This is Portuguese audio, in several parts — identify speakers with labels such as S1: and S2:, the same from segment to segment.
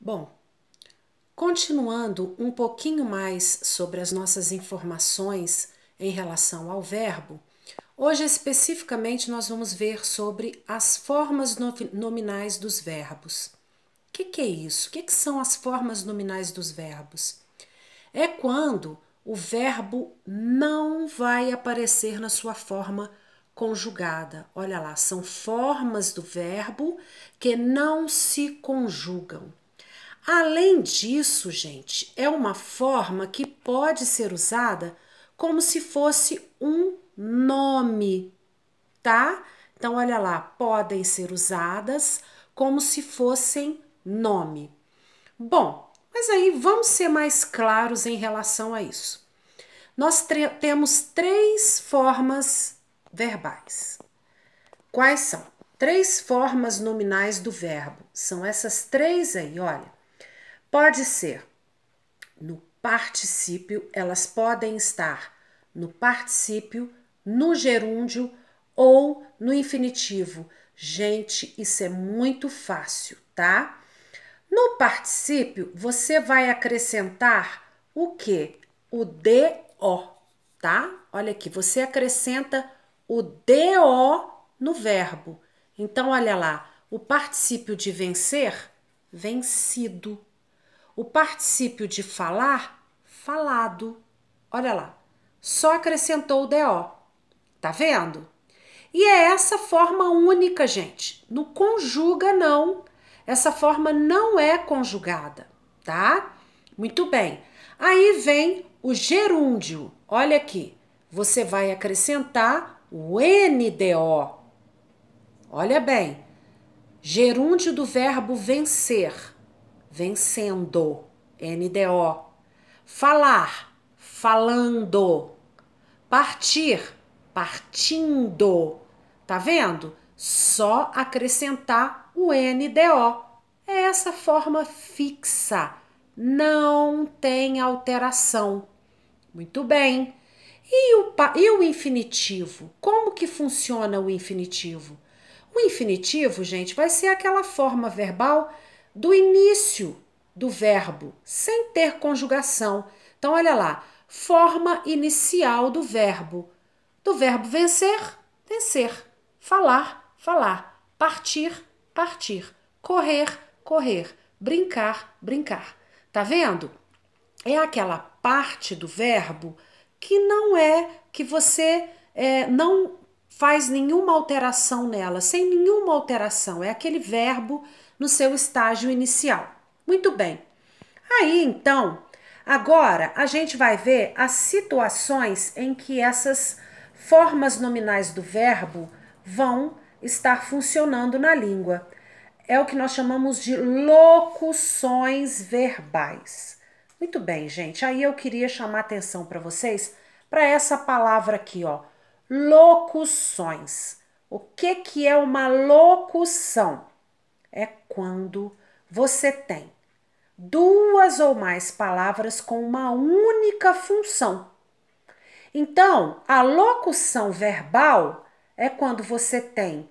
S1: Bom, continuando um pouquinho mais sobre as nossas informações em relação ao verbo, hoje especificamente nós vamos ver sobre as formas nominais dos verbos. O que, que, é isso? O que, que são as formas nominais dos verbos? É quando o verbo não vai aparecer na sua forma conjugada. Olha lá, são formas do verbo que não se conjugam. Além disso, gente, é uma forma que pode ser usada como se fosse um nome, tá? Então, olha lá, podem ser usadas como se fossem nome. Bom, mas aí vamos ser mais claros em relação a isso. Nós temos três formas verbais. Quais são? Três formas nominais do verbo. São essas três aí, olha. Pode ser no particípio, elas podem estar no particípio, no gerúndio ou no infinitivo. Gente, isso é muito fácil, tá? No particípio, você vai acrescentar o que? O DO, tá? Olha aqui, você acrescenta o DO no verbo. Então, olha lá, o particípio de vencer, vencido. O particípio de falar, falado. Olha lá, só acrescentou o DO. Tá vendo? E é essa forma única, gente. Não conjuga, não. Essa forma não é conjugada, tá? Muito bem. Aí vem o gerúndio. Olha aqui. Você vai acrescentar o NDO. Olha bem. Gerúndio do verbo vencer vencendo, NDO. Falar, falando. Partir, partindo. Tá vendo? Só acrescentar o NDO. É essa forma fixa. Não tem alteração. Muito bem. E o, e o infinitivo? Como que funciona o infinitivo? O infinitivo, gente, vai ser aquela forma verbal do início do verbo, sem ter conjugação. Então, olha lá, forma inicial do verbo. Do verbo vencer, vencer. Falar, falar. Partir, partir. Correr, correr. Brincar, brincar. Tá vendo? É aquela parte do verbo que não é, que você é, não faz nenhuma alteração nela, sem nenhuma alteração. É aquele verbo no seu estágio inicial. Muito bem. Aí então, agora a gente vai ver as situações em que essas formas nominais do verbo vão estar funcionando na língua. É o que nós chamamos de locuções verbais. Muito bem, gente. Aí eu queria chamar atenção para vocês para essa palavra aqui, ó, locuções. O que que é uma locução? é quando você tem duas ou mais palavras com uma única função. Então, a locução verbal é quando você tem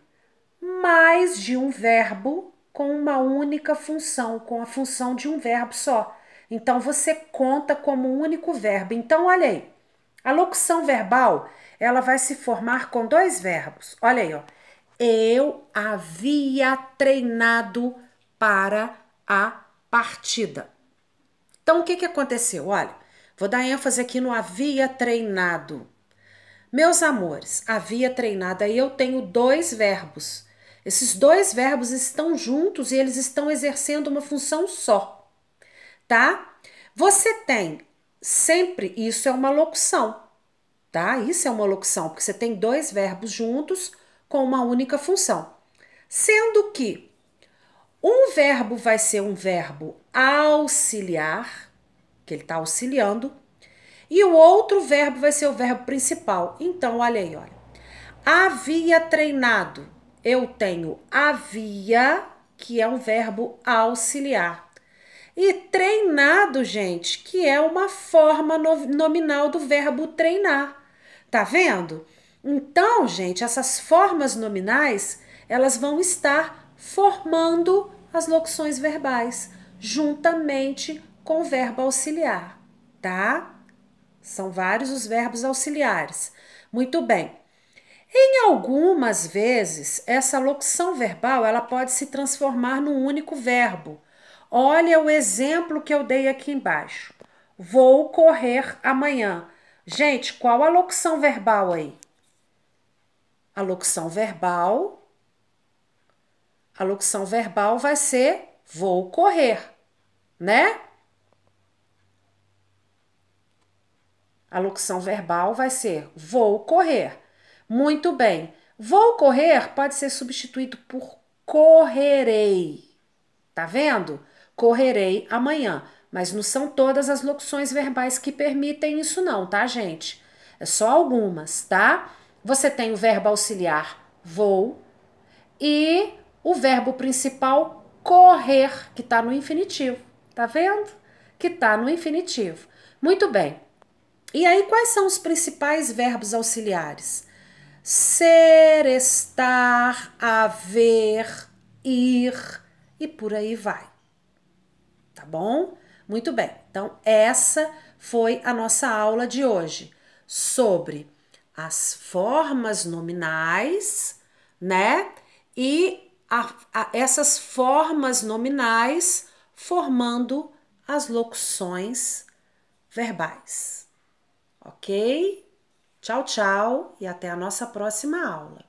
S1: mais de um verbo com uma única função, com a função de um verbo só. Então, você conta como um único verbo. Então, olha aí, a locução verbal ela vai se formar com dois verbos. Olha aí, ó eu havia treinado para a partida. Então, o que, que aconteceu? Olha, vou dar ênfase aqui no havia treinado. Meus amores, havia treinado. Aí eu tenho dois verbos. Esses dois verbos estão juntos e eles estão exercendo uma função só, tá? Você tem sempre, isso é uma locução, tá? Isso é uma locução, porque você tem dois verbos juntos com uma única função. Sendo que um verbo vai ser um verbo auxiliar, que ele está auxiliando, e o outro verbo vai ser o verbo principal. Então, olha aí, olha. Havia treinado. Eu tenho havia, que é um verbo auxiliar. E treinado, gente, que é uma forma nominal do verbo treinar. Tá vendo? Então, gente, essas formas nominais, elas vão estar formando as locuções verbais juntamente com o verbo auxiliar, tá? São vários os verbos auxiliares. Muito bem. Em algumas vezes, essa locução verbal, ela pode se transformar num único verbo. Olha o exemplo que eu dei aqui embaixo. Vou correr amanhã. Gente, qual a locução verbal aí? a locução verbal. A locução verbal vai ser vou correr, né? A locução verbal vai ser vou correr. Muito bem. Vou correr pode ser substituído por correrei. Tá vendo? Correrei amanhã. Mas não são todas as locuções verbais que permitem isso, não, tá, gente? É só algumas, tá? você tem o verbo auxiliar vou e o verbo principal correr, que está no infinitivo. Tá vendo? Que está no infinitivo. Muito bem. E aí, quais são os principais verbos auxiliares? Ser, estar, haver, ir e por aí vai. Tá bom? Muito bem. Então, essa foi a nossa aula de hoje sobre as formas nominais, né? E a, a essas formas nominais formando as locuções verbais. Ok? Tchau, tchau e até a nossa próxima aula.